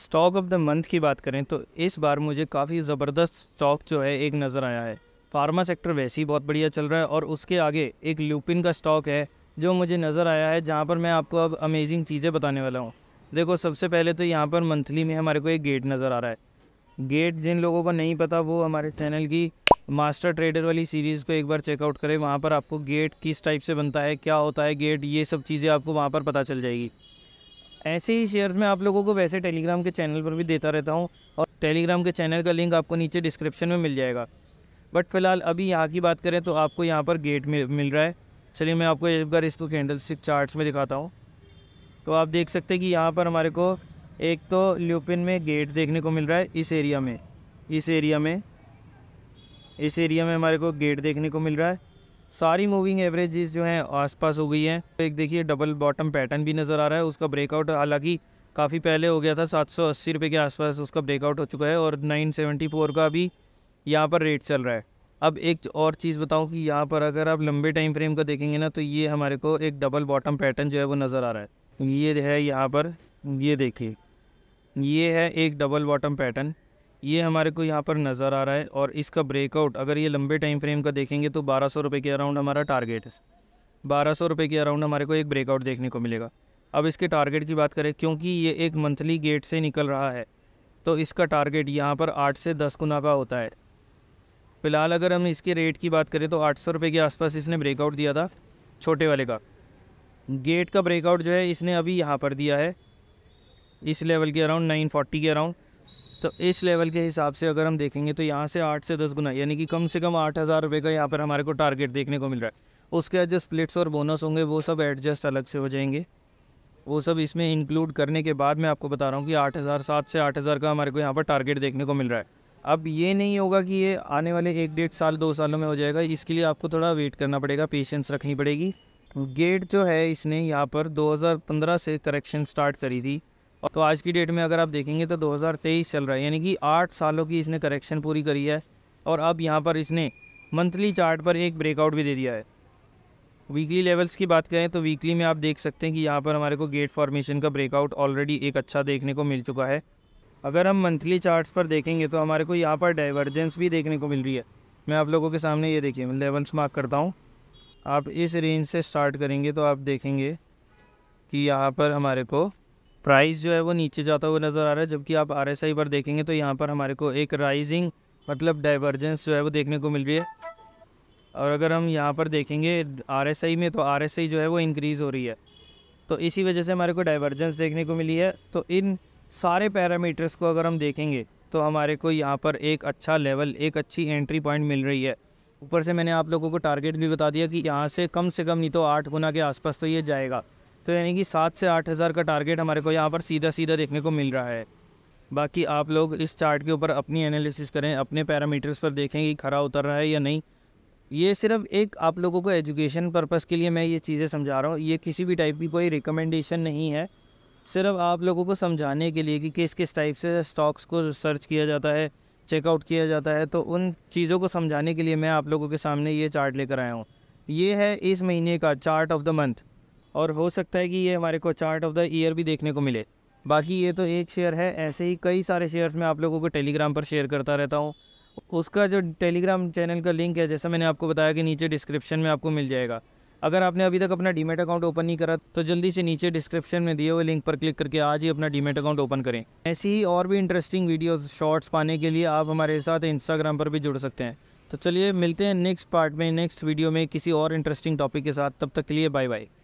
stock of the month की बात करें तो इस बार मुझे काफ़ी ज़बरदस्त स्टॉक जो है एक नज़र आया है फार्मा सेक्टर वैसे ही बहुत बढ़िया चल रहा है और उसके आगे एक ल्यूपिन का स्टॉक है जो मुझे नज़र आया है जहाँ पर मैं आपको अब अमेजिंग चीज़ें बताने वाला हूँ देखो सबसे पहले तो यहाँ पर मंथली में हमारे को एक गेट नज़र आ रहा है गेट जिन लोगों को नहीं पता वो हमारे चैनल की मास्टर ट्रेडर वाली सीरीज़ को एक बार चेकआउट करें वहाँ पर आपको गेट किस टाइप से बनता है क्या होता है गेट ये सब चीज़ें आपको वहाँ पर पता चल जाएगी ऐसे ही शेयर्स में आप लोगों को वैसे टेलीग्राम के चैनल पर भी देता रहता हूँ और टेलीग्राम के चैनल का लिंक आपको नीचे डिस्क्रिप्शन में मिल जाएगा बट फिलहाल अभी यहाँ की बात करें तो आपको यहाँ पर गेट मिल मिल रहा है चलिए मैं आपको एक बार इसको कैंडल स्टिक चार्ट में दिखाता हूँ तो आप देख सकते हैं कि यहाँ पर हमारे को एक तो ल्यूपिन में गेट देखने को मिल रहा है इस एरिया में इस एरिया में इस एरिया में हमारे को गेट देखने को मिल रहा है सारी मूविंग एवरेजेस जो हैं आसपास हो गई हैं एक देखिए डबल बॉटम पैटर्न भी नज़र आ रहा है उसका ब्रेकआउट हालांकि काफ़ी पहले हो गया था सात सौ अस्सी रुपये के आसपास उसका ब्रेकआउट हो चुका है और नाइन फोर का भी यहाँ पर रेट चल रहा है अब एक और चीज़ बताऊँ कि यहाँ पर अगर आप लंबे टाइम फ्रेम का देखेंगे ना तो ये हमारे को एक डबल बॉटम पैटर्न जो है वो नज़र आ रहा है ये है यहाँ पर ये देखिए ये है एक डबल बॉटम पैटर्न ये हमारे को यहाँ पर नज़र आ रहा है और इसका ब्रेकआउट अगर ये लंबे टाइम फ्रेम का देखेंगे तो बारह सौ के अराउंड हमारा टारगेट है बारह सौ के अराउंड हमारे को एक ब्रेकआउट देखने को मिलेगा अब इसके टारगेट की बात करें क्योंकि ये एक मंथली गेट से निकल रहा है तो इसका टारगेट यहाँ पर आठ से दस गुना का होता है फ़िलहाल अगर हम इसके रेट की बात करें तो आठ सौ के आसपास इसने ब्रेकआउट दिया था छोटे वाले का गेट का ब्रेकआउट जो है इसने अभी यहाँ पर दिया है इस लेवल के अराउंड नाइन फोर्टी के अराउंड तो इस लेवल के हिसाब से अगर हम देखेंगे तो यहाँ से आठ से दस गुना यानी कि कम से कम आठ हज़ार रुपये का यहाँ पर हमारे को टारगेट देखने को मिल रहा है उसके बाद जो स्प्लिट्स और बोनस होंगे वो सब एडजस्ट अलग से हो जाएंगे वो सब इसमें इंक्लूड करने के बाद मैं आपको बता रहा हूँ कि आठ हज़ार सात से आठ हज़ार का हमारे को यहाँ पर टारगेट देखने को मिल रहा है अब ये नहीं होगा कि ये आने वाले एक डेढ़ साल दो सालों में हो जाएगा इसके लिए आपको थोड़ा वेट करना पड़ेगा पेशेंस रखनी पड़ेगी गेट जो है इसने यहाँ पर 2015 से करेक्शन स्टार्ट करी थी तो आज की डेट में अगर आप देखेंगे तो 2023 चल रहा है यानी कि आठ सालों की इसने करेक्शन पूरी करी है और अब यहाँ पर इसने मंथली चार्ट पर एक ब्रेकआउट भी दे दिया है वीकली लेवल्स की बात करें तो वीकली में आप देख सकते हैं कि यहाँ पर हमारे को गेट फॉर्मेशन का ब्रेकआउट ऑलरेडी एक अच्छा देखने को मिल चुका है अगर हम मंथली चार्ट्स पर देखेंगे तो हमारे को यहाँ पर डाइवर्जेंस भी देखने को मिल रही है मैं आप लोगों के सामने ये देखिए मैं लेवल्स मार्क करता हूँ आप इस रेंज से स्टार्ट करेंगे तो आप देखेंगे कि यहाँ पर हमारे को प्राइस जो है वो नीचे जाता हुआ नज़र आ रहा है जबकि आप आर एस आई पर देखेंगे तो यहाँ पर हमारे को एक राइजिंग मतलब डाइवर्जेंस जो है वो देखने को मिल रही है और अगर हम यहाँ पर देखेंगे आर एस आई में तो आर एस आई जो है वो इंक्रीज़ हो रही है तो इसी वजह से हमारे को डाइवर्जेंस देखने को मिली है तो इन सारे पैरामीटर्स को अगर हम देखेंगे तो हमारे को यहाँ पर एक अच्छा लेवल एक अच्छी एंट्री पॉइंट मिल रही है ऊपर से मैंने आप लोगों को टारगेट भी बता दिया कि यहाँ से कम से कम नहीं तो आठ गुना के आसपास तो ये जाएगा तो यानी कि सात से आठ हज़ार का टारगेट हमारे को यहाँ पर सीधा सीधा देखने को मिल रहा है बाकी आप लोग इस चार्ट के ऊपर अपनी एनालिसिस करें अपने पैरामीटर्स पर देखें कि खरा उतर रहा है या नहीं ये सिर्फ एक आप लोगों को एजुकेशन पर्पज़ के लिए मैं ये चीज़ें समझा रहा हूँ ये किसी भी टाइप की कोई रिकमेंडेशन नहीं है सिर्फ आप लोगों को समझाने के लिए कि किस किस टाइप से स्टॉक्स को सर्च किया जाता है चेकआउट किया जाता है तो उन चीज़ों को समझाने के लिए मैं आप लोगों के सामने ये चार्ट लेकर आया हूँ ये है इस महीने का चार्ट ऑफ द मंथ और हो सकता है कि ये हमारे को चार्ट ऑफ द ईयर भी देखने को मिले बाकी ये तो एक शेयर है ऐसे ही कई सारे शेयर्स मैं आप लोगों को टेलीग्राम पर शेयर करता रहता हूँ उसका जो टेलीग्राम चैनल का लिंक है जैसा मैंने आपको बताया कि नीचे डिस्क्रिप्शन में आपको मिल जाएगा अगर आपने अभी तक अपना डीमेट अकाउंट ओपन नहीं करा तो जल्दी से नीचे डिस्क्रिप्शन में दिए हुए लिंक पर क्लिक करके आज ही अपना डीमेट अकाउंट ओपन करें ऐसी ही और भी इंटरेस्टिंग वीडियोस शॉर्ट्स पाने के लिए आप हमारे साथ इंस्टाग्राम पर भी जुड़ सकते हैं तो चलिए मिलते हैं नेक्स्ट पार्ट में नेक्स्ट वीडियो में किसी और इंटरेस्टिंग टॉपिक के साथ तब तक के लिए बाय बाय